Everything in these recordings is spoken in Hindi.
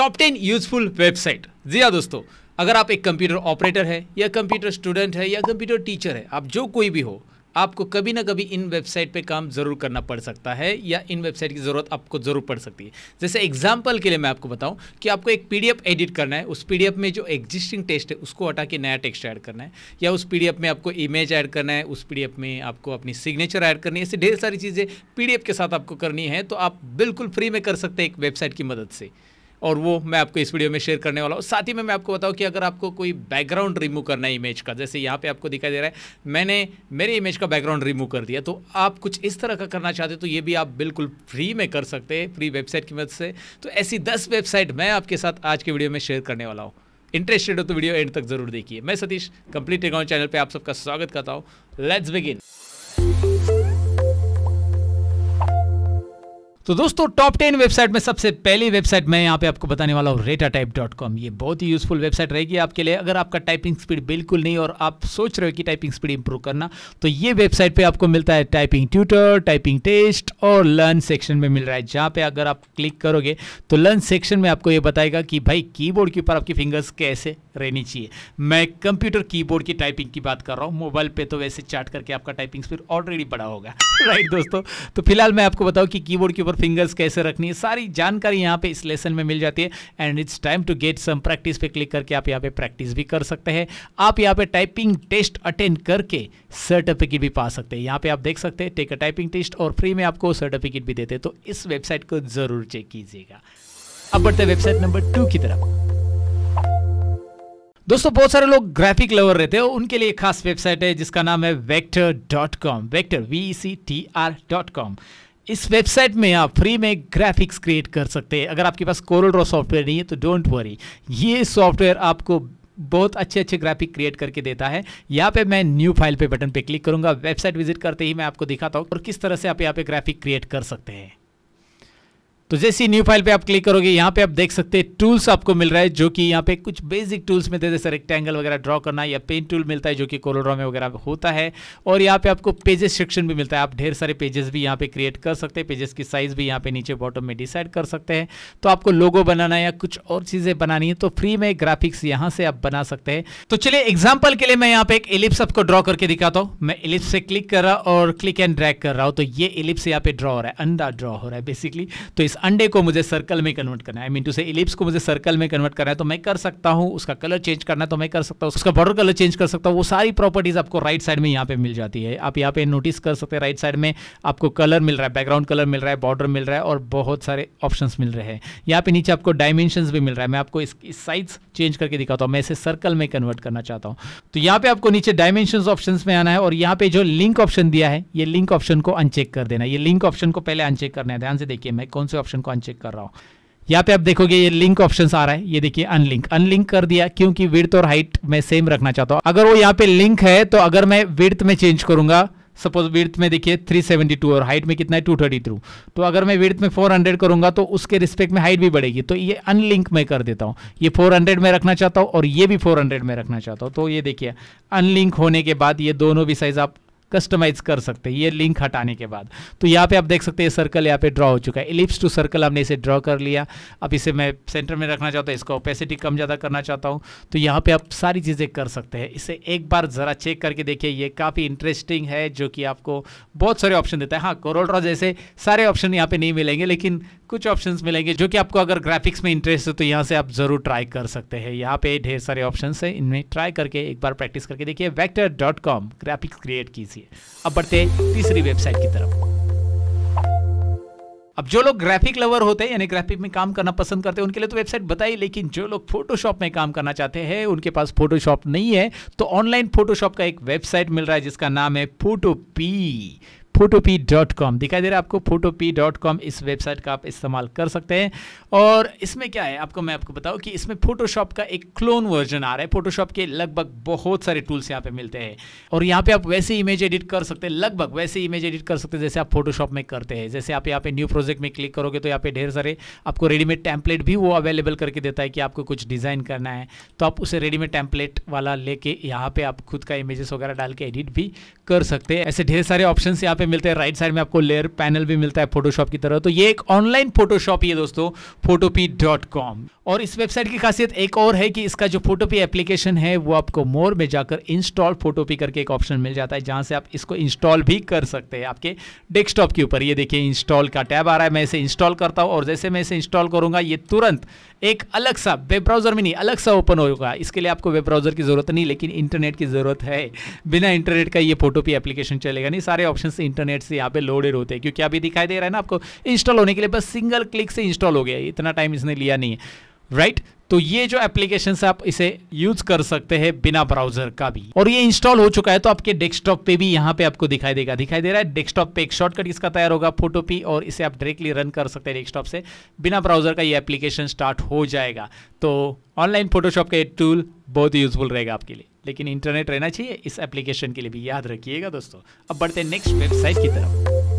टॉप टेन यूजफुल वेबसाइट जी हाँ दोस्तों अगर आप एक कंप्यूटर ऑपरेटर है या कंप्यूटर स्टूडेंट है या कंप्यूटर टीचर है आप जो कोई भी हो आपको कभी ना कभी इन वेबसाइट पे काम ज़रूर करना पड़ सकता है या इन वेबसाइट की ज़रूरत आपको ज़रूर पड़ सकती है जैसे एग्जांपल के लिए मैं आपको बताऊं कि आपको एक पीडीएफ एडिट करना है उस पीडीएफ में जो एग्जिस्टिंग टेक्स्ट है उसको हटा के नया टेक्स्ट ऐड करना है या उस पीडीएफ में आपको इमेज ऐड करना है उस पी में आपको अपनी सिग्नेचर ऐड करनी है ऐसी ढेर सारी चीज़ें पी के साथ आपको करनी है तो आप बिल्कुल फ्री में कर सकते हैं एक वेबसाइट की मदद से और वो मैं आपको इस वीडियो में शेयर करने वाला हूँ साथ ही में मैं आपको बताऊँ कि अगर आपको कोई बैकग्राउंड रिमूव करना है इमेज का जैसे यहाँ पे आपको दिखाई दे रहा है मैंने मेरे इमेज का बैकग्राउंड रिमूव कर दिया तो आप कुछ इस तरह का करना चाहते हो तो ये भी आप बिल्कुल फ्री में कर सकते हैं फ्री वेबसाइट की मदद से तो ऐसी दस वेबसाइट मैं आपके साथ आज के वीडियो में शेयर करने वाला हूँ इंटरेस्टेड हो तो वीडियो एंड तक जरूर देखिए मैं सतीश कंप्लीट अकाउंट चैनल पर आप सबका स्वागत करता हूँ लेट्स बिगिन तो दोस्तों टॉप टेन वेबसाइट में सबसे पहली वेबसाइट मैं यहाँ पे आपको बताने वाला हूँ रेटा टाइप डॉट कॉम ये बहुत ही यूजफुल वेबसाइट रहेगी आपके लिए अगर आपका टाइपिंग स्पीड बिल्कुल नहीं और आप सोच रहे हो कि टाइपिंग स्पीड इंप्रूव करना तो ये वेबसाइट पे आपको मिलता है टाइपिंग ट्यूटर टाइपिंग टेस्ट और लर्न सेक्शन में मिल रहा है जहाँ पे अगर आप क्लिक करोगे तो लर्न सेक्शन में आपको ये बताएगा कि भाई की के ऊपर आपकी फिंगर्स कैसे रहनी चाहिए मैं कंप्यूटर की की टाइपिंग की बात कर रहा हूँ मोबाइल पर तो वैसे चार्ट करके आपका टाइपिंग स्पीड ऑलरेडी बड़ा होगा राइट दोस्तों तो फिलहाल मैं आपको बताऊँ कि की के ऊपर फिंगर्स कैसे रखनी है सारी जानकारी यहाँ पे इस लेसन में मिल जाती है and it's time to get some practice पे क्लिक करके आप यहाँ पे प्रैक्टिस भी कर सकते हैं आप यहाँ पे टाइपिंग टेस्ट अटेंड करके सर्टिफिकेट भी पा सकते हैं यहाँ पे आप देख सकते हैं टेक अ टाइपिंग टेस्ट और फ्री में आपको सर्टिफिकेट भी देते हैं तो इस वेबसाइट को ज़रूर चेक कीजिएगा अब बढ़ते वेबसाइट नंबर टू की तरफ दोस्तों बहुत सारे लोग ग्राफिक लवर रहते हैं उनके लिए एक खास वेबसाइट है जिसका नाम है vector dot com vector V C T R dot com इस वेबसाइट में आप फ्री में ग्राफिक्स क्रिएट कर सकते हैं अगर आपके पास कोरल ड्रॉ सॉफ्टवेयर नहीं है तो डोंट वरी ये सॉफ्टवेयर आपको बहुत अच्छे अच्छे ग्राफिक क्रिएट करके देता है यहाँ पे मैं न्यू फाइल पे बटन पे क्लिक करूंगा वेबसाइट विजिट करते ही मैं आपको दिखाता हूँ और किस तरह से आप यहाँ पे ग्राफिक क्रिएट कर सकते हैं तो जैसे न्यू फाइल पे आप क्लिक करोगे यहाँ पे आप देख सकते हैं टूल्स आपको मिल रहा है जो कि यहाँ पे कुछ बेसिक टूल्स मिलते हैं जैसे रेक्टेंगल वगैरह ड्रॉ करना या पेन टूल मिलता है जो कि कोलोड्रॉ में वगैरह होता है और यहाँ पे आपको पेजेस सेक्शन भी मिलता है आप ढेर सारे पेजेस भी यहाँ पे क्रिएट कर सकते हैं पेजेस की साइज भी यहाँ पे नीचे बॉटम में डिसाइड कर सकते हैं तो आपको लोगो बनाना या कुछ और चीज़ें बनानी है तो फ्री में ग्राफिक्स यहाँ से आप बना सकते हैं तो चलिए एग्जाम्पल के लिए मैं यहाँ पे एक इलिप्स आपको ड्रॉ करके दिखाता हूँ मैं इलिप्स से क्लिक कर रहा और क्लिक एंड ड्रैक कर रहा हूँ तो ये इलिप्स यहाँ पे ड्रॉ हो रहा है अंडा ड्रॉ हो रहा है बेसिकली तो इस अंडे को मुझे सर्कल में कन्वर्ट करना है आई मीन टू से इलिप्स को मुझे सर्कल में कन्वर्ट करना है तो मैं कर सकता हूँ उसका कलर चेंज करना है तो मैं कर सकता हूँ उसका बॉर्डर कलर चेंज कर सकता हूँ वो सारी प्रॉपर्टीज आपको राइट साइड में यहाँ पे मिल जाती है आप यहाँ पे नोटिस कर सकते हैं राइट साइड में आपको कलर मिल रहा है बैकग्राउंड कलर मिल रहा है बॉर्डर मिल रहा है और बहुत सारे ऑप्शन मिल रहे हैं यहाँ पे नीचे आपको डायमेंशन भी मिल रहा है मैं आपको इस, साइज चेंज करके दिखाता हूँ मैं इसे सर्कल में कन्वर्ट करना चाहता हूँ तो यहाँ पे आपको नीचे डायमेंशन ऑप्शन में आना है और यहाँ पे जो लिंक ऑप्शन दिया है ये लिंक ऑप्शन को अनचेक कर देना ये लिंक ऑप्शन को पहले अनचेक करना है ध्यान से देखिए मैं कौन से ऑप्शन ऑप्शन को अनचेक कर रहा हूँ यहाँ पे आप देखोगे ये लिंक ऑप्शन आ रहा है ये देखिए अनलिंक अनलिंक कर दिया क्योंकि विर्थ और हाइट में सेम रखना चाहता हूँ अगर वो यहाँ पे लिंक है तो अगर मैं विर्थ में चेंज करूंगा सपोज विर्थ में देखिए 372 और हाइट में कितना है टू थर्टी थ्रू तो अगर मैं विर्थ में 400 करूंगा तो उसके रिस्पेक्ट में हाइट भी बढ़ेगी तो ये अनलिंक मैं कर देता हूँ ये 400 में रखना चाहता हूँ और ये भी 400 में रखना चाहता हूँ तो ये देखिए अनलिंक होने के बाद ये दोनों भी साइज आप कस्टमाइज कर सकते हैं ये लिंक हटाने के बाद तो यहाँ पे आप देख सकते हैं सर्कल यहाँ पे ड्रॉ हो चुका है इलिप्स टू सर्कल हमने इसे ड्रॉ कर लिया अब इसे मैं सेंटर में रखना चाहता हूँ इसको ओपेसिटी कम ज़्यादा करना चाहता हूँ तो यहाँ पे आप सारी चीज़ें कर सकते हैं इसे एक बार ज़रा चेक करके देखिए ये काफ़ी इंटरेस्टिंग है जो कि आपको बहुत सारे ऑप्शन देता है हाँ कोरोड्रॉ जैसे सारे ऑप्शन यहाँ पर नहीं मिलेंगे लेकिन कुछ ऑप्शन मिलेंगे जो कि आपको अगर ग्राफिक्स में इंटरेस्ट हो तो यहाँ से आप ज़रूर ट्राई कर सकते हैं यहाँ पे ढेर सारे ऑप्शन है इनमें ट्राई करके एक बार प्रैक्टिस करके देखिए वैक्टर ग्राफिक्स क्रिएट कीजिए देखिए अब बढ़ते तीसरी वेबसाइट की तरफ अब जो लोग ग्राफिक लवर होते हैं यानी ग्राफिक में काम करना पसंद करते हैं उनके लिए तो वेबसाइट बताई लेकिन जो लोग फोटोशॉप में काम करना चाहते हैं उनके पास फोटोशॉप नहीं है तो ऑनलाइन फोटोशॉप का एक वेबसाइट मिल रहा है जिसका नाम है फोटोपी फोटोपी डॉट कॉम दिखाई दे रहा है आपको फोटोपी डॉट कॉम इस वेबसाइट का आप इस्तेमाल कर सकते हैं और इसमें क्या है आपको मैं आपको बताऊँ कि इसमें फोटोशॉप का एक क्लोन वर्जन आ रहा है फोटोशॉप के लगभग बहुत सारे टूल्स यहाँ पे मिलते हैं और यहाँ पे आप वैसे इमेज एडिट कर सकते हैं लगभग वैसे इमेज एडिट कर सकते हैं जैसे आप फोटोशॉप में करते हैं जैसे आप यहाँ पे न्यू प्रोजेक्ट में क्लिक करोगे तो यहाँ पे ढेर सारे आपको रेडीमेड टैंपलेट भी वो अवेलेबल करके देता है कि आपको कुछ डिज़ाइन करना है तो आप उसे रेडीमेड टैंपलेट वाला लेके यहाँ पे आप खुद का इमेजेस वगैरह डाल के एडिट भी कर सकते हैं ऐसे ढेर सारे ऑप्शन यहाँ पे मिलते हैं राइट साइड में आपको लेयर पैनल भी मिलता है फोटोशॉप की तरह तो ये एक ऑनलाइन फोटोशॉप ही है दोस्तों फोटोपी डॉट कॉम और इस वेबसाइट की खासियत एक और है कि इसका जो फोटोपी एप्लीकेशन है वो आपको मोर में जाकर इंस्टॉल फोटोपी करके एक ऑप्शन मिल जाता है जहाँ से आप इसको इंस्टॉल भी कर सकते हैं आपके डेस्कटॉप के ऊपर ये देखिए इंस्टॉल का टैब आ रहा है मैं इसे इंस्टॉल करता हूँ और जैसे मैं इसे इंस्टॉल करूँगा ये तुरंत एक अलग सा वेब ब्राउज़र में नहीं अलग सा ओपन होगा इसके लिए आपको वेब ब्राउज़र की ज़रूरत नहीं लेकिन इंटरनेट की ज़रूरत है बिना इंटरनेट का ये फोटोपी एप्लीकेशन चलेगा नहीं सारे ऑप्शन से इंटरनेट से यहाँ पे लोडेड होते हैं क्योंकि अभी दिखाई दे रहा है ना आपको इंस्टॉल होने के लिए बस सिंगल क्लिक से इंस्टॉल हो गया इतना टाइम इसने लिया नहीं है राइट right? तो ये जो एप्लीकेशन है आप इसे यूज कर सकते हैं बिना ब्राउजर का भी और ये इंस्टॉल हो चुका है तो आपके डेस्कटॉप पे भी यहाँ पे आपको दिखाई देगा दिखाई दे रहा है डेस्कटॉप पे एक शॉर्टकट इसका तैयार होगा फोटो पी और इसे आप डायरेक्टली रन कर सकते हैं डेस्कटॉप से बिना ब्राउजर का ये एप्लीकेशन स्टार्ट हो जाएगा तो ऑनलाइन फोटोशॉप का ये टूल बहुत ही यूजफुल रहेगा आपके लिए लेकिन इंटरनेट रहना चाहिए इस एप्लीकेशन के लिए भी याद रखिएगा दोस्तों अब बढ़ते हैं नेक्स्ट वेबसाइट की तरफ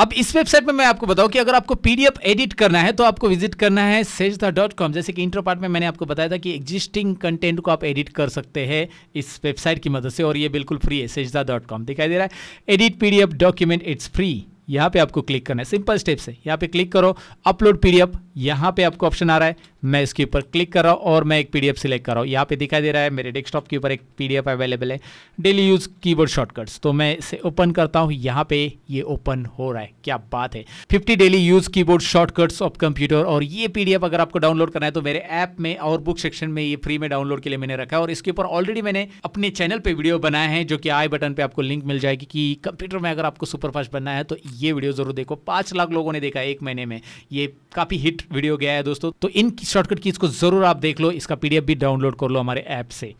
अब इस वेबसाइट में मैं आपको बताऊं कि अगर आपको पीडीएफ एडिट करना है तो आपको विजिट करना है सेजदा डॉट कॉम जैसे कि इंटर पार्ट में मैंने आपको बताया था कि एग्जिस्टिंग कंटेंट को आप एडिट कर सकते हैं इस वेबसाइट की मदद से और ये बिल्कुल फ्री है सेजदा डॉट कॉम दिखाई दे रहा है edit PDF document it's free यहाँ पे आपको क्लिक करना है सिंपल स्टेप से यहाँ पे क्लिक करो अपलोड पीडीएफ यहाँ पे आपको ऑप्शन आ रहा है मैं इसके ऊपर क्लिक कर रहा हूँ और मैं एक पीडीएफ सिलेक्ट कर रहा हूँ यहाँ पे दिखाई दे रहा है मेरे डेस्कटॉप के ऊपर एक पीडीएफ अवेलेबल है डेली यूज़ कीबोर्ड शॉर्टकट्स तो मैं इसे ओपन करता हूँ यहाँ पे ये ओपन हो रहा है क्या बात है fifty daily use keyboard shortcuts of computer और ये पीडीएफ अगर आपको डाउनलोड करना है तो मेरे ऐप में और बुक सेक्शन में ये फ्री में डाउनलोड के लिए मैंने रखा है और इसके ऊपर ऑलरेडी मैंने अपने चैनल पर वीडियो बनाया है जो कि आई बटन पर आपको लिंक मिल जाएगी कि कंप्यूटर में अगर आपको सुपरफास्ट बनना है तो ये वीडियो जरूर देखो पांच लाख लोगों ने देखा एक महीने में ये काफ़ी हिट वीडियो गया है दोस्तों तो इन शॉर्टकट कीज को जरूर आप देख लो इसका पीडीएफ भी डाउनलोड कर लो हमारे ऐप से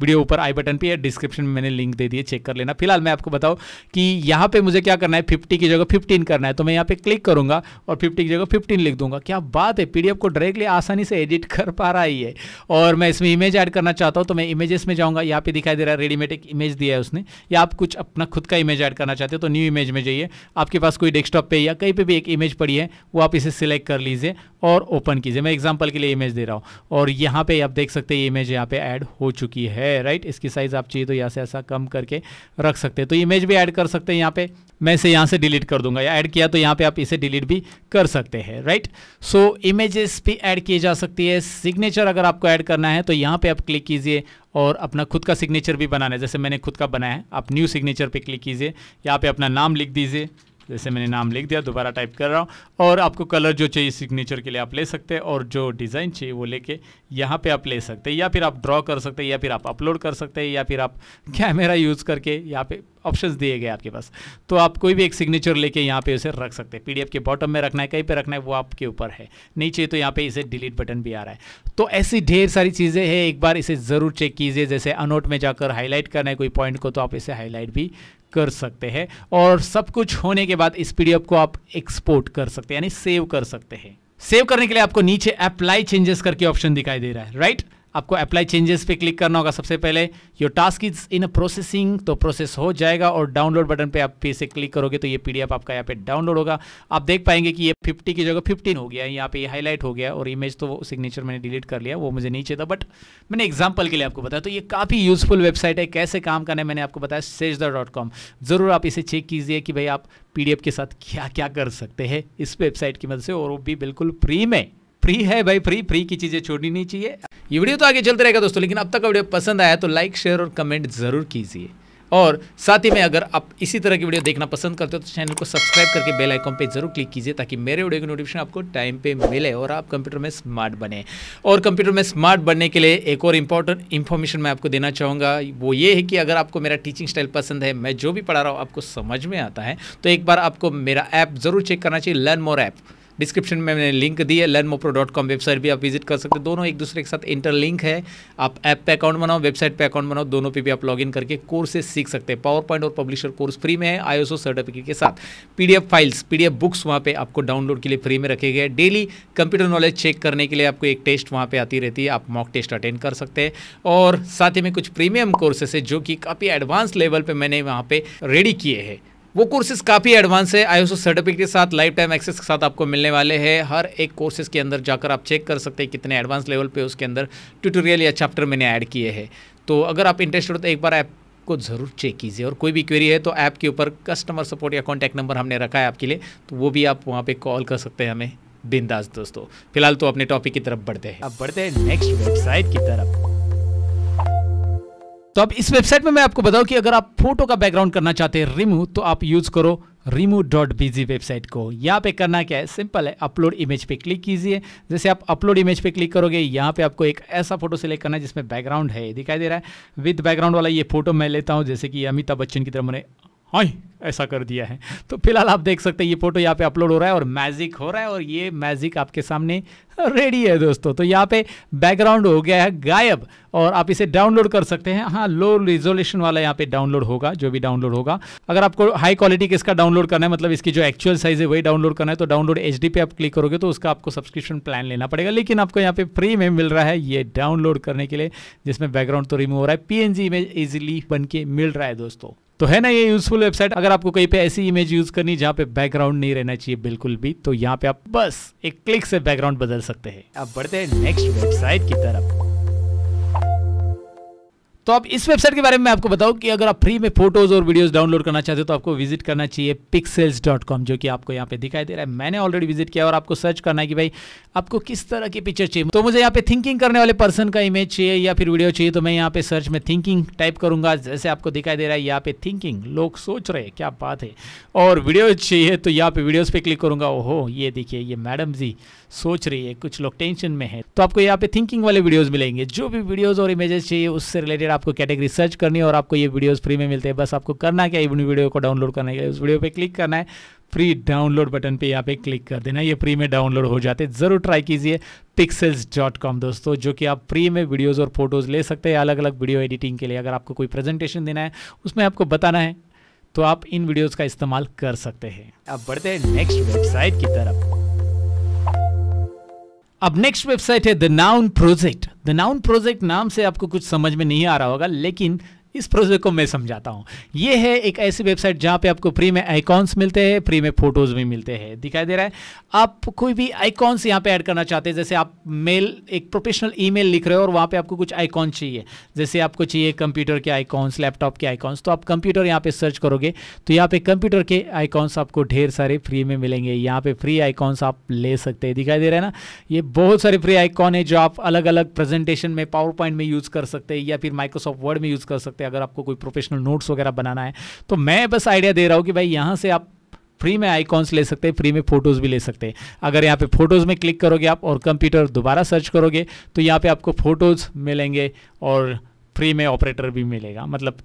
वीडियो ऊपर आई बटन पे या डिस्क्रिप्शन में मैंने लिंक दे दिए चेक कर लेना फिलहाल मैं आपको बताऊँ कि यहाँ पे मुझे क्या करना है फिफ्टी की जगह फिफ्टीन करना है तो मैं यहाँ पे क्लिक करूंगा और फिफ्टी की जगह फिफ्टीन लिख दूंगा क्या बात है पी को डायरेक्टली आसानी से एडिट कर पा रहा है और मैं इसमें इमेज ऐड करना चाहता हूँ तो मैं इमेजेस में जाऊँगा यहाँ पे दिखाई दे रहा है रेडीमेड एक इमेज दिया है उसने या आप कुछ अपना खुद का इमेज ऐड करना चाहते हो तो न्यू इमेज में जाइए आपके पास कोई डेस्कटॉप पर या कहीं पर भी एक इमेज पड़ी है वो आप इसे सिलेक्ट कर लीजिए और ओपन कीजिए मैं एग्जाम्पल के लिए इमेज दे रहा हूँ और यहाँ पे आप देख सकते हैं ये इमेज यहाँ पे ऐड हो चुकी है है राइट इसकी साइज़ आप चाहिए तो यहाँ से ऐसा कम करके रख सकते हैं तो इमेज भी ऐड कर सकते हैं यहाँ पे मैं इसे यहाँ से डिलीट कर दूंगा या ऐड किया तो यहाँ पे आप इसे डिलीट भी कर सकते हैं राइट सो इमेजेस भी ऐड किए जा सकती है सिग्नेचर अगर आपको ऐड करना है तो यहाँ पे आप क्लिक कीजिए और अपना खुद का सिग्नेचर भी बनाना है जैसे मैंने खुद का बनाया है आप न्यू सिग्नेचर पे क्लिक कीजिए यहाँ पे अपना नाम लिख दीजिए जैसे मैंने नाम लिख दिया दोबारा टाइप कर रहा हूँ और आपको कलर जो चाहिए सिग्नेचर के लिए आप ले सकते हैं और जो डिज़ाइन चाहिए वो लेके यहाँ पे आप ले सकते हैं या फिर आप ड्रॉ कर सकते हैं या फिर आप अपलोड कर सकते हैं या फिर आप कैमरा यूज़ करके यहाँ पे ऑप्शंस दिए गए आपके पास तो आप कोई भी एक सिग्नेचर लेके यहाँ पे उसे रख सकते हैं पीडीएफ के बॉटम में रखना है कहीं पे रखना है वो आपके ऊपर है नीचे तो यहाँ पे इसे डिलीट बटन भी आ रहा है तो ऐसी ढेर सारी चीज़ें हैं एक बार इसे ज़रूर चेक कीजिए जैसे अनोट में जाकर हाईलाइट करना है कोई पॉइंट को तो आप इसे हाईलाइट भी कर सकते हैं और सब कुछ होने के बाद इस पीडीएफ को आप एक्सपोर्ट कर सकते हैं यानी सेव कर सकते हैं सेव करने के लिए आपको नीचे अप्लाई चेंजेस करके ऑप्शन दिखाई दे रहा है राइट right? आपको अप्लाई चेंजेस पे क्लिक करना होगा सबसे पहले your task is in processing तो प्रोसेस हो जाएगा और डाउनलोड बटन पे आप फिर से क्लिक करोगे तो ये पीडीएफ आपका यहाँ पे डाउनलोड होगा आप देख पाएंगे कि ये 50 की जगह 15 हो गया यहाँ पे ये हाईलाइट हो गया और इमेज तो सिग्नेचर मैंने डिलीट कर लिया वो मुझे नहीं था बट मैंने एग्जाम्पल के लिए आपको बताया तो ये काफ़ी यूजफुल वेबसाइट है कैसे काम करना है मैंने आपको बताया सेज ज़रूर आप इसे चेक कीजिए कि भाई आप पी के साथ क्या क्या कर सकते हैं इस वेबसाइट की मदद से और वो भी बिल्कुल फ्री में फ्री है भाई फ्री फ्री की चीज़ें छोड़नी नहीं चाहिए ये वीडियो तो आगे चलते रहेगा दोस्तों लेकिन अब तक वीडियो पसंद आया तो लाइक शेयर और कमेंट ज़रूर कीजिए और साथ ही में अगर आप इसी तरह की वीडियो देखना पसंद करते हो तो चैनल को सब्सक्राइब करके बेल आइकॉन पे जरूर क्लिक कीजिए ताकि मेरे वीडियो की नोटिफिकेशन आपको टाइम पे मिले और आप कंप्यूटर में स्मार्ट बने और कंप्यूटर में स्मार्ट बनने के लिए एक और इंपॉर्टेंट इन्फॉर्मेशन मैं आपको देना चाहूँगा वो ये है कि अगर आपको मेरा टीचिंग स्टाइल पसंद है मैं जो भी पढ़ा रहा हूँ आपको समझ में आता है तो एक बार आपको मेरा ऐप ज़रूर चेक करना चाहिए लर्न मोर ऐप डिस्क्रिप्शन में मैंने लिंक दी है learn mopro dot com website भी आप विजिट कर सकते हैं दोनों एक दूसरे के साथ इंटरलिंक है आप ऐप पे अकाउंट बनाओ वेबसाइट पे अकाउंट बनाओ दोनों पे भी आप लॉगिन करके कोर्सेज सीख सकते हैं पावर पॉइंट और पब्लिशर कोर्स फ्री में है आई सर्टिफिकेट के साथ पी फाइल्स पी बुक्स वहाँ पर आपको डाउनलोड के लिए फ्री में रखे गए डेली कंप्यूटर नॉलेज चेक करने के लिए आपको एक टेस्ट वहाँ पर आती रहती है आप मॉक टेस्ट अटेंड कर सकते हैं और साथ ही में कुछ प्रीमियम कोर्सेस है जो कि काफ़ी एडवांस लेवल पर मैंने वहाँ पर रेडी किए हैं वो कोर्सेज काफ़ी एडवांस है आई सर्टिफिकेट के साथ लाइफ टाइम एक्सेस के साथ आपको मिलने वाले हैं हर एक कोर्सेज के अंदर जाकर आप चेक कर सकते हैं कितने एडवांस लेवल पे उसके अंदर ट्यूटोरियल या चैप्टर मैंने ऐड किए हैं तो अगर आप इंटरेस्टेड हो तो एक बार ऐप को ज़रूर चेक कीजिए और कोई भी क्वेरी है तो ऐप के ऊपर कस्टमर सपोर्ट या कॉन्टैक्ट नंबर हमने रखा है आपके लिए तो वो भी आप वहाँ पर कॉल कर सकते हैं हमें बिंदास दोस्तों फिलहाल तो अपने टॉपिक की तरफ बढ़ते हैं अब बढ़ते हैं नेक्स्ट वेबसाइट की तरफ तो अब इस वेबसाइट में मैं आपको बताऊं कि अगर आप फोटो का बैकग्राउंड करना चाहते हैं रिमूव तो आप यूज़ करो रिमू डॉट बीजी वेबसाइट को यहाँ पे करना क्या है सिंपल है अपलोड इमेज पे क्लिक कीजिए जैसे आप अपलोड इमेज पे क्लिक करोगे यहाँ पे आपको एक ऐसा फोटो सेलेक्ट करना है जिसमें बैकग्राउंड है दिखाई दे रहा है विद बैकग्राउंड वाला ये फोटो मैं लेता हूँ जैसे कि अमिताभ बच्चन की तरह मैंने हाँ ऐसा कर दिया है तो फिलहाल आप देख सकते हैं ये फोटो यहाँ पे अपलोड हो रहा है और मैजिक हो रहा है और ये मैजिक आपके सामने रेडी है दोस्तों तो यहाँ पे बैकग्राउंड हो गया है गायब और आप इसे डाउनलोड कर सकते हैं हाँ लो रिजोल्यूशन वाला यहाँ पे डाउनलोड होगा जो भी डाउनलोड होगा अगर आपको हाई क्वालिटी के इसका डाउनलोड करना है मतलब इसकी जो एक्चुअल साइज है वही डाउनलोड करना है तो डाउनलोड एच पे आप क्लिक करोगे तो उसका आपको सब्सक्रिप्शन प्लान लेना पड़ेगा लेकिन आपको यहाँ पे फ्री में मिल रहा है ये डाउनलोड करने के लिए जिसमें बैकग्राउंड तो रिमूव हो रहा है पी इमेज इजिली बन के मिल रहा है दोस्तों तो है ना ये यूजफुल वेबसाइट अगर आपको कहीं पे ऐसी इमेज यूज करनी जहाँ पे बैकग्राउंड नहीं रहना चाहिए बिल्कुल भी तो यहाँ पे आप बस एक क्लिक से बैकग्राउंड बदल सकते हैं आप बढ़ते हैं नेक्स्ट वेबसाइट की तरफ तो आप इस वेबसाइट के बारे में आपको बताऊं कि अगर आप फ्री में फोटोज और वीडियोस डाउनलोड करना चाहते हो तो आपको विजिट करना चाहिए पिक्सेल्स डॉट कॉम जो कि आपको यहाँ पे दिखाई दे रहा है मैंने ऑलरेडी विजिट किया और आपको सर्च करना है कि भाई आपको किस तरह की पिक्चर चाहिए तो मुझे यहाँ पे थिंकिंग करने वाले पर्सन का इमेज चाहिए या फिर वीडियो चाहिए तो मैं यहाँ पे सर्च में थिंकिंग टाइप करूंगा जैसे आपको दिखाई दे रहा है यहाँ पे थिंकिंग लोग सोच रहे क्या बात है और वीडियो चाहिए तो यहाँ पे वीडियोज पे क्लिक करूंगा ओहो ये देखिए ये मैडम जी सोच रही है कुछ लोग टेंशन में है तो आपको यहाँ पे थिंकिंग वाले वीडियोज मिलेंगे जो भी वीडियोज और इमेजेस चाहिए उससे रिलेटेड आपको कैटेगरी सर्च करनी है और आपको ये वीडियोस फ्री में मिलते हैं बस आपको करना क्या इवन वीडियो को डाउनलोड करने के लिए उस वीडियो पे क्लिक करना है फ्री डाउनलोड बटन पे यहाँ पे क्लिक कर देना ये फ्री में डाउनलोड हो जाते हैं ज़रूर ट्राई कीजिए पिक्सल्स दोस्तों जो कि आप फ्री में वीडियोज़ और फोटोज़ ले सकते हैं अलग अलग वीडियो एडिटिंग के लिए अगर आपको कोई प्रेजेंटेशन देना है उसमें आपको बताना है तो आप इन वीडियोज़ का इस्तेमाल कर सकते हैं अब बढ़ते हैं नेक्स्ट वेबसाइट की तरफ अब नेक्स्ट वेबसाइट है the Noun Project the Noun Project नाम से आपको कुछ समझ में नहीं आ रहा होगा लेकिन इस प्रोसेस को मैं समझाता हूँ ये है एक ऐसी वेबसाइट जहाँ पे आपको फ्री में आइकॉन्स मिलते हैं फ्री में फोटोज़ भी मिलते हैं दिखाई दे रहा है आप कोई भी आइकॉन्स यहाँ पे ऐड करना चाहते हैं जैसे आप मेल एक प्रोफेशनल ई लिख रहे हो और वहाँ पर आपको कुछ आइकॉन्स चाहिए जैसे आपको चाहिए कंप्यूटर के आइकॉन्स लैपटॉप के आइकॉन्स तो आप कंप्यूटर यहाँ पर सर्च करोगे तो यहाँ पर कंप्यूटर के आइकॉन्स आपको ढेर सारे फ्री में मिलेंगे यहाँ पर फ्री आइकॉन्स आप ले सकते हैं दिखाई दे रहा है ना ये बहुत सारे फ्री आइकॉन है जो आप अलग अलग प्रेजेंटेशन में पावर पॉइंट में यूज़ कर सकते हैं या फिर माइक्रोसॉफ्ट वर्ड में यूज़ कर सकते हैं अगर आपको कोई प्रोफेशनल नोट्स वगैरह बनाना है तो मैं बस आइडिया दे रहा हूँ कि भाई यहाँ से आप फ्री में आइकॉन्स ले सकते हैं फ्री में फोटोज़ भी ले सकते हैं अगर यहाँ पे फोटोज़ में क्लिक करोगे आप और कंप्यूटर दोबारा सर्च करोगे तो यहाँ पे आपको फ़ोटोज़ मिलेंगे और फ्री में ऑपरेटर भी मिलेगा मतलब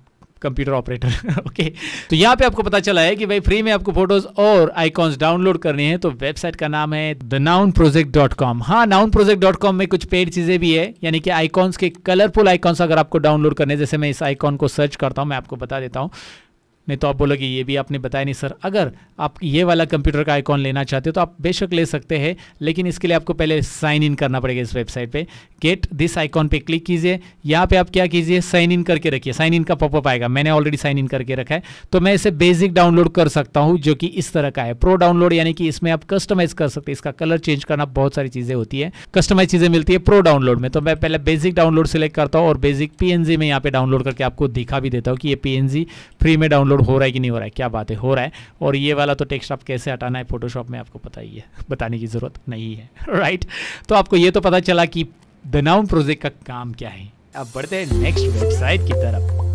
कंप्यूटर ऑपरेटर ओके तो यहाँ पे आपको पता चला है कि भाई फ्री में आपको फोटोज और आइकॉन्स डाउनलोड करनी है तो वेबसाइट का नाम है the Noun Project dot com हाँ नाउन प्रोजेक्ट डॉट कॉम में कुछ पेड चीजें भी है यानी कि आइकॉन्स के कलरफुल आइकॉन्स अगर आपको डाउनलोड करने जैसे मैं इस आइकॉन को सर्च करता हूँ मैं आपको बता देता हूँ नहीं तो आप बोलोगे ये भी आपने बताया नहीं सर अगर आप ये वाला कंप्यूटर का आइकॉन लेना चाहते हो तो आप बेशक ले सकते हैं लेकिन इसके लिए आपको पहले साइन इन करना पड़ेगा इस वेबसाइट पे गेट दिस आइकॉन पे क्लिक कीजिए यहाँ पे आप क्या कीजिए साइन इन करके रखिए साइन इन का पॉपअप आएगा मैंने ऑलरेडी साइन इन करके रखा है तो मैं इसे बेसिक डाउनलोड कर सकता हूँ जो कि इस तरह का है प्रो डाउनलोड यानी कि इसमें आप कस्टमाइज कर सकते हैं इसका कलर चेंज करना बहुत सारी चीज़ें होती है कस्टमाइज चीज़ें मिलती है प्रो डाउनलोड में तो मैं पहले बेसिक डाउनलोड सेलेक्ट करता हूँ और बेसिक पी में यहाँ पे डाउनलोड करके आपको दिखा भी देता हूँ कि ये पी फ्री में डाउनलोड अपलोड हो रहा है कि नहीं हो रहा है क्या बात है हो रहा है और ये वाला तो टेक्स्ट आप कैसे हटाना है फोटोशॉप में आपको पता ही है बताने की ज़रूरत नहीं है राइट तो आपको ये तो पता चला कि द नाउन प्रोजेक्ट का काम क्या है अब बढ़ते हैं नेक्स्ट वेबसाइट की तरफ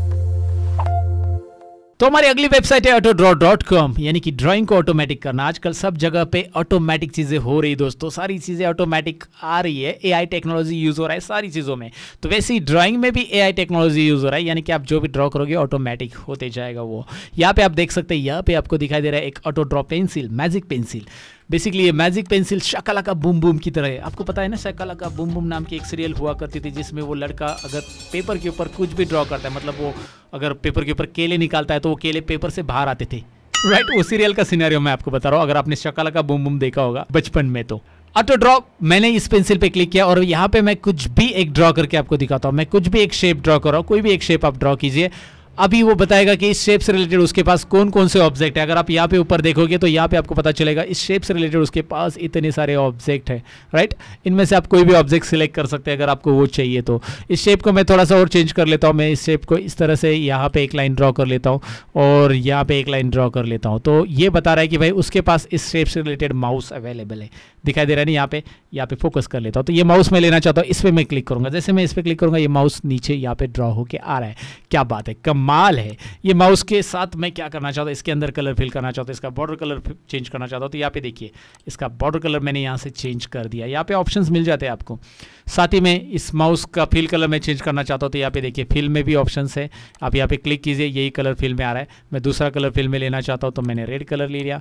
तो हमारी अगली वेबसाइट है ऑटो ड्रॉ डॉट कॉम यानी कि ड्राइंग को ऑटोमेटिक करना आजकल सब जगह पे ऑटोमेटिक चीज़ें हो रही दोस्तों सारी चीज़ें ऑटोमेटिक आ रही है एआई टेक्नोलॉजी यूज़ हो रहा है सारी चीज़ों में तो वैसे ही ड्राइंग में भी एआई टेक्नोलॉजी यूज़ हो रहा है यानी कि आप जो भी ड्रॉ करोगे ऑटोमेटिक होते जाएगा वो यहाँ पे आप देख सकते हैं यहाँ पे आपको दिखाई दे रहा है एक auto draw pencil magic pencil basically ये मैजिक पेंसिल शकला का बुम बुम की तरह है आपको पता है ना शकला का बुम बुम नाम की एक सीरियल हुआ करती थी जिसमें वो लड़का अगर पेपर के ऊपर कुछ भी ड्रॉ करता है मतलब वो अगर पेपर के ऊपर केले निकालता है तो वो केले पेपर से बाहर आते थे राइट वो सीरियल का सीनारियो मैं आपको बता रहा हूँ अगर आपने शकला का बुम बुम देखा होगा बचपन में तो ऑटो ड्रॉ मैंने इस पेंसिल पे क्लिक किया और यहाँ पे मैं कुछ भी एक ड्रॉ करके आपको दिखाता हूँ मैं कुछ भी एक शेप ड्रॉ कर रहा हूँ कोई भी एक शेप आप ड्रॉ कीजिए अभी वो बताएगा कि इस शेप से रिलेटेड उसके पास कौन कौन से ऑब्जेक्ट है अगर आप यहाँ पे ऊपर देखोगे तो यहाँ पे आपको पता चलेगा इस शेप से रिलेटेड उसके पास इतने सारे ऑब्जेक्ट है राइट इनमें से आप कोई भी ऑब्जेक्ट सिलेक्ट कर सकते हैं अगर आपको वो चाहिए तो इस शेप को मैं थोड़ा सा और चेंज कर लेता हूँ मैं इस शेप को इस तरह से यहाँ पर एक लाइन ड्रॉ कर लेता हूँ और यहाँ पर एक लाइन ड्रॉ कर लेता हूँ तो ये बता रहा है कि भाई उसके पास इस शेप से रिलेटेड माउस अवेलेबल है दिखाई दे रहा है ना यहाँ पे यहाँ पे फोकस कर लेता हूँ तो ये माउस मैं लेना चाहता हूँ इस पर मैं क्लिक करूँगा जैसे मैं इस पर क्लिक करूँगा ये माउस नीचे यहाँ पे ड्रॉ होकर आ रहा है क्या बात है कम कमाल है ये माउस के साथ मैं क्या करना चाहता हूँ इसके अंदर कलर फिल करना चाहता हूँ इसका बॉर्डर कलर चेंज करना चाहता हूँ तो यहाँ पे देखिए इसका बॉर्डर कलर मैंने यहाँ से चेंज कर दिया यहाँ पे ऑप्शन मिल जाते हैं आपको साथ ही में इस माउस का फिल कलर मैं चेंज करना चाहता हूँ तो यहाँ पे देखिए फिल में भी ऑप्शन है आप यहाँ पे क्लिक कीजिए यही कलर फिल में आ रहा है मैं दूसरा कलर फिल में लेना चाहता हूँ तो मैंने रेड कलर ले लिया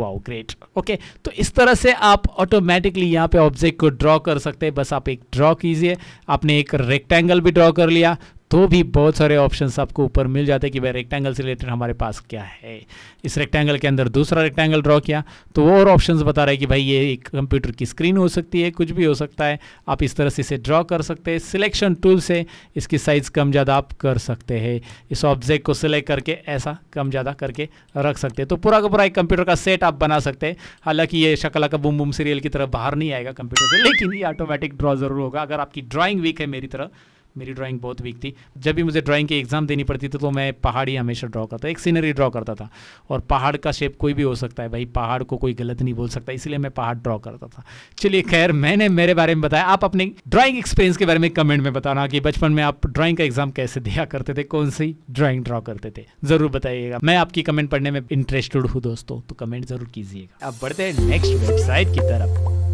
वाओ ग्रेट ओके तो इस तरह से आप ऑटोमेटिकली यहाँ पे ऑब्जेक्ट को ड्रॉ कर सकते हैं बस आप एक ड्रॉ कीजिए आपने एक रेक्टेंगल भी ड्रॉ कर लिया तो भी बहुत सारे ऑप्शंस आपको ऊपर मिल जाते हैं कि भाई रेक्टेंगल से रिलेटेड हमारे पास क्या है इस रेक्टेंगल के अंदर दूसरा रेक्टेंगल ड्रॉ किया तो वो और ऑप्शंस बता रहे हैं कि भाई ये एक कंप्यूटर की स्क्रीन हो सकती है कुछ भी हो सकता है आप इस तरह से इसे ड्रॉ कर सकते हैं सिलेक्शन टूल से इसकी साइज़ कम ज़्यादा आप कर सकते हैं इस ऑब्जेक्ट को सिलेक्ट करके ऐसा कम ज़्यादा करके रख सकते हैं तो पूरा का पूरा एक कंप्यूटर का सेट आप बना सकते हैं हालांकि ये शकला का बुम बुम सीरियल की तरह बाहर नहीं आएगा कंप्यूटर से लेकिन ये ऑटोमेटिक ड्रॉ ज़रूर होगा अगर आपकी ड्राॅइंग वीक है मेरी तरह मेरी ड्राइंग बहुत वीक थी जब भी मुझे ड्राइंग की एग्ज़ाम देनी पड़ती थी तो मैं पहाड़ ही हमेशा ड्रॉ करता एक सीनरी ड्रॉ करता था और पहाड़ का शेप कोई भी हो सकता है भाई पहाड़ को कोई गलत नहीं बोल सकता इसलिए मैं पहाड़ ड्रॉ करता था चलिए खैर मैंने मेरे बारे में बताया आप अपने ड्राइंग एक्सपीरियंस के बारे में कमेंट में बताना कि बचपन में आप ड्राइंग का एग्ज़ाम कैसे दिया करते थे कौन सी ड्राइंग ड्रॉ करते थे ज़रूर बताइएगा मैं आपकी कमेंट पढ़ने में इंटरेस्टेड हूँ दोस्तों तो कमेंट ज़रूर कीजिएगा अब बढ़ते हैं नेक्स्ट वेबसाइट की तरफ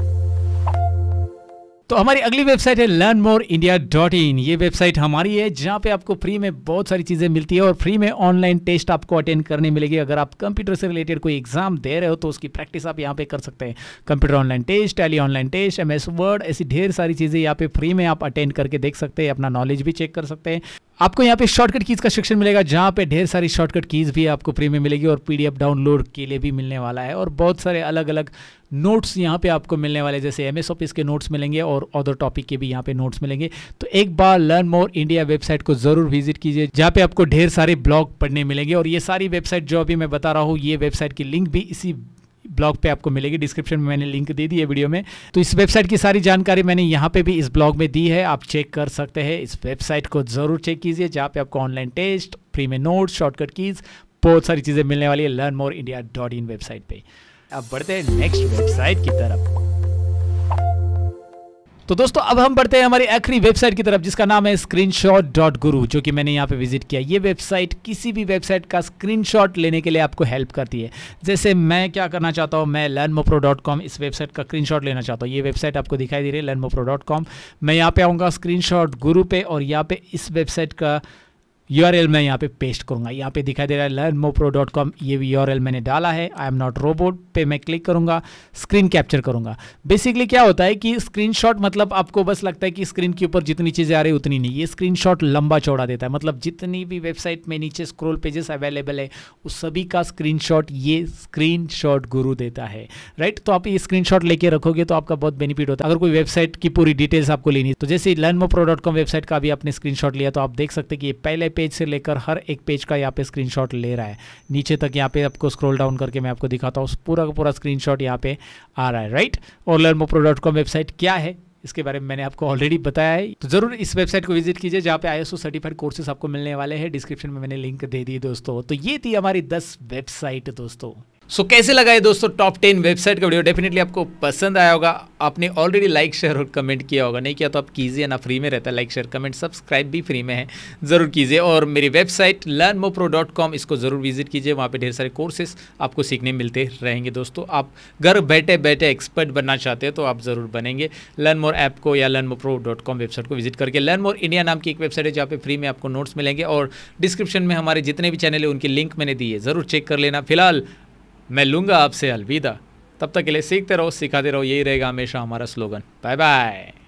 तो हमारी अगली वेबसाइट है learn more India dot in ये वेबसाइट हमारी है जहाँ पे आपको फ्री में बहुत सारी चीज़ें मिलती है और फ्री में ऑनलाइन टेस्ट आपको अटेंड करने मिलेगी अगर आप कंप्यूटर से रिलेटेड कोई एग्जाम दे रहे हो तो उसकी प्रैक्टिस आप यहाँ पे कर सकते हैं computer online test Tally online test M S Word ऐसी ढेर सारी चीज़ें यहाँ पे फ्री में आप अटेंड करके देख सकते हैं अपना नॉलेज भी चेक कर सकते हैं आपको यहाँ पे शॉर्टकट कीज़ का सेक्शन मिलेगा जहाँ पे ढेर सारी शॉर्टकट कीज़ भी आपको फ्री में मिलेगी और पीडीएफ डाउनलोड के लिए भी मिलने वाला है और बहुत सारे अलग अलग नोट्स यहाँ पे आपको मिलने वाले जैसे एम एस ऑफिस के नोट्स मिलेंगे और अदर टॉपिक के भी यहाँ पे नोट्स मिलेंगे तो एक बार लर्न मोर इंडिया वेबसाइट को ज़रूर विजिट कीजिए जहाँ पे आपको ढेर सारे ब्लॉग पढ़ने मिलेंगे और ये सारी वेबसाइट जो अभी मैं बता रहा हूँ ये वेबसाइट की लिंक भी इसी ब्लॉग पे आपको मिलेगी डिस्क्रिप्शन में मैंने लिंक दे दी है वीडियो में तो इस वेबसाइट की सारी जानकारी मैंने यहाँ पे भी इस ब्लॉग में दी है आप चेक कर सकते हैं इस वेबसाइट को ज़रूर चेक कीजिए जहाँ पे आपको ऑनलाइन टेस्ट फ्री में नोट्स शॉर्टकट कीज बहुत सारी चीज़ें मिलने वाली है learn more India dot in website पर अब बढ़ते हैं नेक्स्ट वेबसाइट की तरफ तो दोस्तों अब हम बढ़ते हैं हमारी आखिरी वेबसाइट की तरफ जिसका नाम है स्क्रीनशॉट डॉट गुरु जो कि मैंने यहाँ पे विजिट किया ये वेबसाइट किसी भी वेबसाइट का स्क्रीनशॉट लेने के लिए आपको हेल्प करती है जैसे मैं क्या करना चाहता हूँ मैं लर्न डॉट कॉम इस वेबसाइट का स्क्रीनशॉट लेना चाहता हूँ ये वेबसाइट आपको दिखाई दे रही है लर्न डॉट कॉम मैं यहाँ पर आऊँगा स्क्रीन शॉट गुरु पे और यहाँ पर इस वेबसाइट का यू आर एल मैं यहाँ पे पेस्ट करूँगा यहाँ पे दिखाई दे रहा है लर्न मोप्रो डॉट कॉम ये भी यू मैंने डाला है आई एम नॉट रोबोट पे मैं क्लिक करूँगा स्क्रीन कैप्चर करूँगा बेसिकली क्या होता है कि स्क्रीनशॉट मतलब आपको बस लगता है कि स्क्रीन के ऊपर जितनी चीज़ें आ रही उतनी नहीं ये स्क्रीनशॉट लंबा चौड़ा देता है मतलब जितनी भी वेबसाइट में नीचे स्क्रोल पेजेस अवेलेबल है उस सभी का स्क्रीन ये स्क्रीन गुरु देता है राइट तो आप ये स्क्रीन लेके रखोगे तो आपका बहुत बेनिफिट होता है अगर कोई वेबसाइट की पूरी डिटेल्स आपको लेनी तो जैसे learn mopro dot com website का भी आपने स्क्रीन लिया तो आप देख सकते कि ये पहले पेज से लेकर हर एक पेज का यहाँ पे स्क्रीनशॉट ले रहा है नीचे तक यहाँ पे आपको स्क्रॉल डाउन करके मैं आपको दिखाता हूँ पूरा का पूरा स्क्रीनशॉट यहाँ पे आ रहा है राइट और learn mopro dot com website क्या है इसके बारे में मैंने आपको ऑलरेडी बताया है तो जरूर इस वेबसाइट को विजिट कीजिए जहाँ पे आईएसओ सर्टिफाइड कोर्सेज आपको मिलने वाले हैं डिस्क्रिप्शन में मैंने लिंक दे दी दोस्तों तो ये थी हमारी दस वेबसाइट दोस्तों सो so, कैसे लगा ये दोस्तों टॉप टेन वेबसाइट का वीडियो डेफिनेटली आपको पसंद आया होगा आपने ऑलरेडी लाइक शेयर और कमेंट किया होगा नहीं किया तो आप कीजिए ना फ्री में रहता है लाइक शेयर कमेंट सब्सक्राइब भी फ्री में है ज़रूर कीजिए और मेरी वेबसाइट लर्न डॉट कॉम इसको ज़रूर विजिट कीजिए वहाँ पे ढेर सारे कोर्सेस आपको सीखने मिलते रहेंगे दोस्तों आप घर बैठे बैठे एक्सपर्ट बनना चाहते हैं तो आप ज़रूर बनेंगे लर्न मोर ऐप को या लर्न डॉट कॉम वेबसाइट को विजिट करके लर्न मोर इंडिया नाम की एक वेबसाइट है जहाँ पे फ्री में आपको नोट्स मिलेंगे और डिस्क्रिप्शन में हमारे जितने भी चैनल है उनकी लिंक मैंने दी है ज़रूर चेक कर लेना फिलहाल मैं लूँगा आपसे अलविदा तब तक के लिए सीखते रहो सिखाते रहो यही रहेगा हमेशा हमारा स्लोगन बाय बाय